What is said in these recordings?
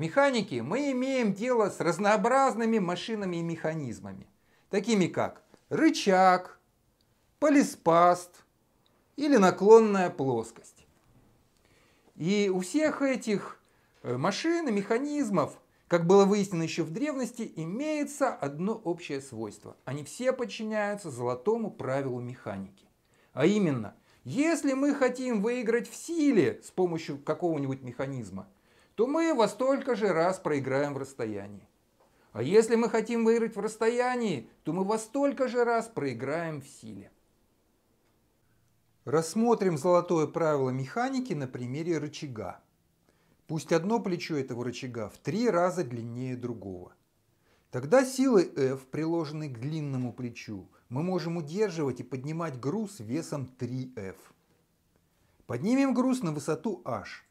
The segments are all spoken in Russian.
механики мы имеем дело с разнообразными машинами и механизмами, такими как рычаг, полиспаст или наклонная плоскость. И у всех этих э, машин и механизмов, как было выяснено еще в древности, имеется одно общее свойство. Они все подчиняются золотому правилу механики. А именно, если мы хотим выиграть в силе с помощью какого-нибудь механизма – то мы во столько же раз проиграем в расстоянии. А если мы хотим выиграть в расстоянии, то мы во столько же раз проиграем в силе. Рассмотрим золотое правило механики на примере рычага. Пусть одно плечо этого рычага в три раза длиннее другого. Тогда силой F, приложенной к длинному плечу, мы можем удерживать и поднимать груз весом 3F. Поднимем груз на высоту H –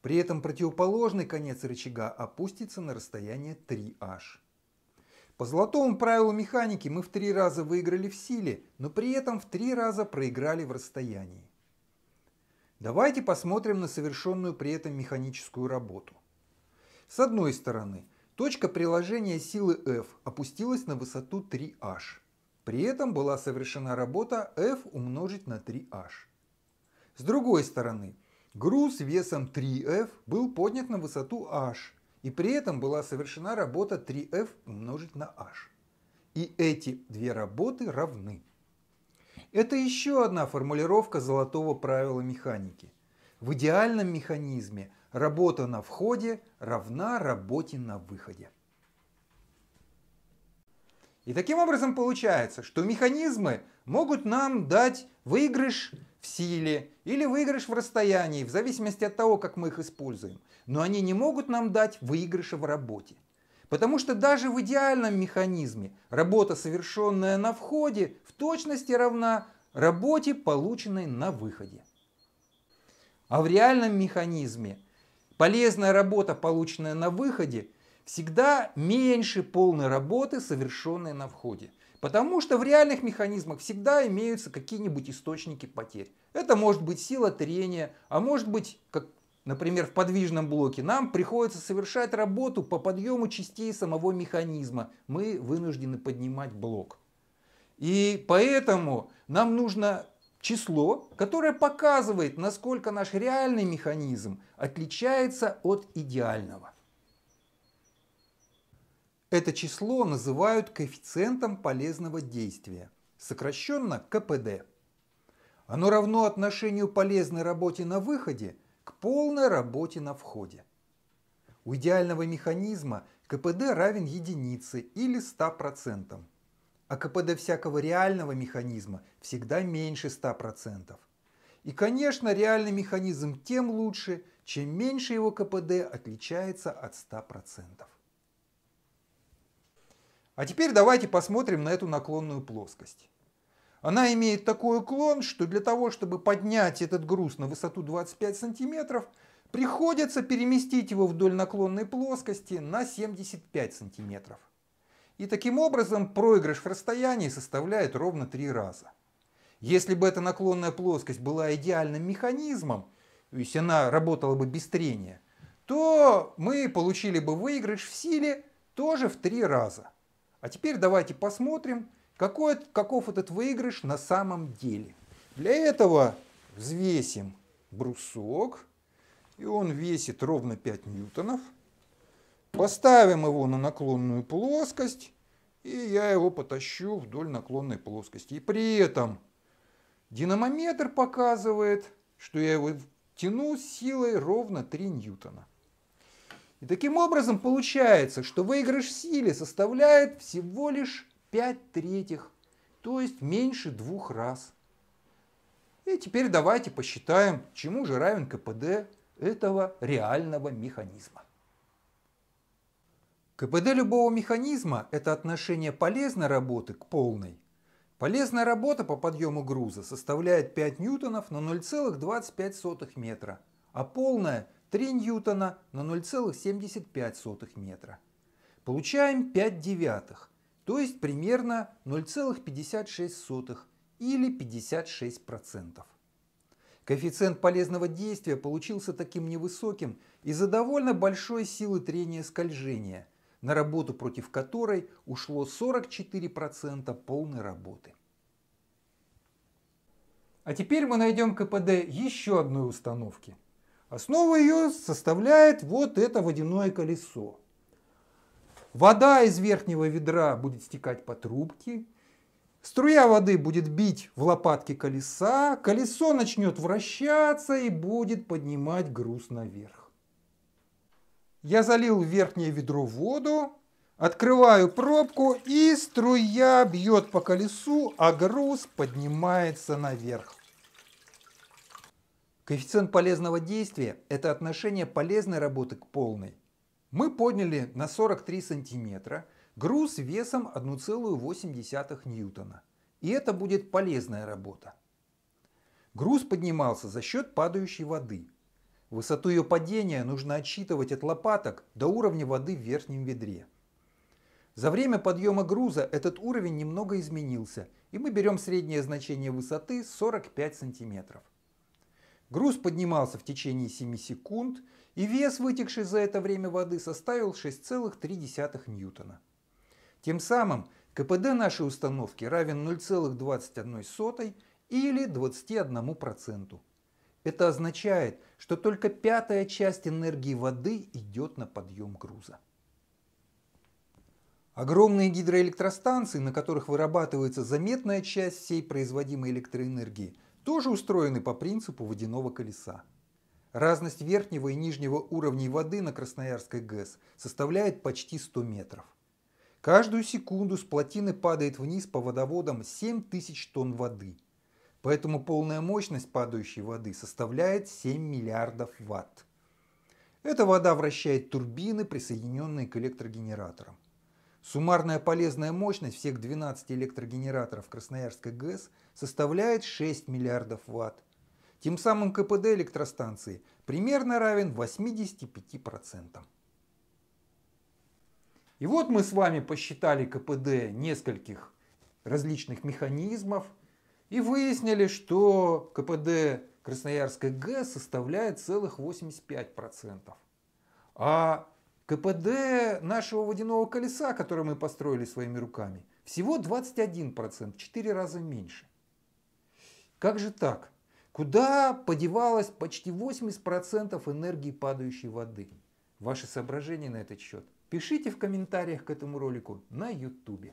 при этом противоположный конец рычага опустится на расстояние 3H. По золотому правилу механики мы в три раза выиграли в силе, но при этом в три раза проиграли в расстоянии. Давайте посмотрим на совершенную при этом механическую работу. С одной стороны, точка приложения силы F опустилась на высоту 3H. При этом была совершена работа F умножить на 3H. С другой стороны, Груз весом 3F был поднят на высоту H, и при этом была совершена работа 3F умножить на H. И эти две работы равны. Это еще одна формулировка золотого правила механики. В идеальном механизме работа на входе равна работе на выходе. И таким образом получается, что механизмы могут нам дать выигрыш в силе или выигрыш в расстоянии, в зависимости от того, как мы их используем. Но они не могут нам дать выигрыша в работе. Потому что даже в идеальном механизме работа, совершенная на входе, в точности равна работе, полученной на выходе. А в реальном механизме полезная работа, полученная на выходе, всегда меньше полной работы, совершенной на входе. Потому что в реальных механизмах всегда имеются какие-нибудь источники потерь. Это может быть сила трения, а может быть, как, например, в подвижном блоке, нам приходится совершать работу по подъему частей самого механизма. Мы вынуждены поднимать блок. И поэтому нам нужно число, которое показывает, насколько наш реальный механизм отличается от идеального. Это число называют коэффициентом полезного действия, сокращенно КПД. Оно равно отношению полезной работе на выходе к полной работе на входе. У идеального механизма КПД равен единице или 100%, а КПД всякого реального механизма всегда меньше 100%. И, конечно, реальный механизм тем лучше, чем меньше его КПД отличается от 100%. А теперь давайте посмотрим на эту наклонную плоскость. Она имеет такой уклон, что для того, чтобы поднять этот груз на высоту 25 сантиметров, приходится переместить его вдоль наклонной плоскости на 75 сантиметров. И таким образом проигрыш в расстоянии составляет ровно три раза. Если бы эта наклонная плоскость была идеальным механизмом, то есть она работала бы без трения, то мы получили бы выигрыш в силе тоже в три раза – а теперь давайте посмотрим, какой, каков этот выигрыш на самом деле. Для этого взвесим брусок, и он весит ровно 5 ньютонов. Поставим его на наклонную плоскость, и я его потащу вдоль наклонной плоскости. И при этом динамометр показывает, что я его тяну силой ровно 3 ньютона. И таким образом получается, что выигрыш в силе составляет всего лишь 5 третьих, то есть меньше двух раз. И теперь давайте посчитаем, чему же равен КПД этого реального механизма. КПД любого механизма – это отношение полезной работы к полной. Полезная работа по подъему груза составляет 5 ньютонов на 0,25 метра, а полная – 3 ньютона на 0,75 метра. Получаем 5 девятых, то есть примерно 0,56 или 56%. Коэффициент полезного действия получился таким невысоким из-за довольно большой силы трения скольжения, на работу против которой ушло 44% полной работы. А теперь мы найдем КПД еще одной установки – Основу ее составляет вот это водяное колесо. Вода из верхнего ведра будет стекать по трубке, струя воды будет бить в лопатки колеса, колесо начнет вращаться и будет поднимать груз наверх. Я залил верхнее ведро воду, Открываю пробку и струя бьет по колесу, а груз поднимается наверх. Коэффициент полезного действия – это отношение полезной работы к полной. Мы подняли на 43 сантиметра груз весом 1,8 ньютона. И это будет полезная работа. Груз поднимался за счет падающей воды. Высоту ее падения нужно отсчитывать от лопаток до уровня воды в верхнем ведре. За время подъема груза этот уровень немного изменился, и мы берем среднее значение высоты 45 сантиметров. Груз поднимался в течение 7 секунд, и вес, вытекший за это время воды, составил 6,3 ньютона. Тем самым КПД нашей установки равен 0,21 или 21%. Это означает, что только пятая часть энергии воды идет на подъем груза. Огромные гидроэлектростанции, на которых вырабатывается заметная часть всей производимой электроэнергии – тоже устроены по принципу водяного колеса. Разность верхнего и нижнего уровней воды на Красноярской ГЭС составляет почти 100 метров. Каждую секунду с плотины падает вниз по водоводам 7 тысяч тонн воды. Поэтому полная мощность падающей воды составляет 7 миллиардов ватт. Эта вода вращает турбины, присоединенные к электрогенераторам. Суммарная полезная мощность всех 12 электрогенераторов Красноярской ГЭС составляет 6 миллиардов ватт. Тем самым КПД электростанции примерно равен 85%. И вот мы с вами посчитали КПД нескольких различных механизмов и выяснили, что КПД Красноярской ГЭС составляет целых 85%. А КПД нашего водяного колеса, которое мы построили своими руками, всего 21%, 4 раза меньше. Как же так? Куда подевалось почти 80% энергии падающей воды? Ваши соображения на этот счет пишите в комментариях к этому ролику на YouTube.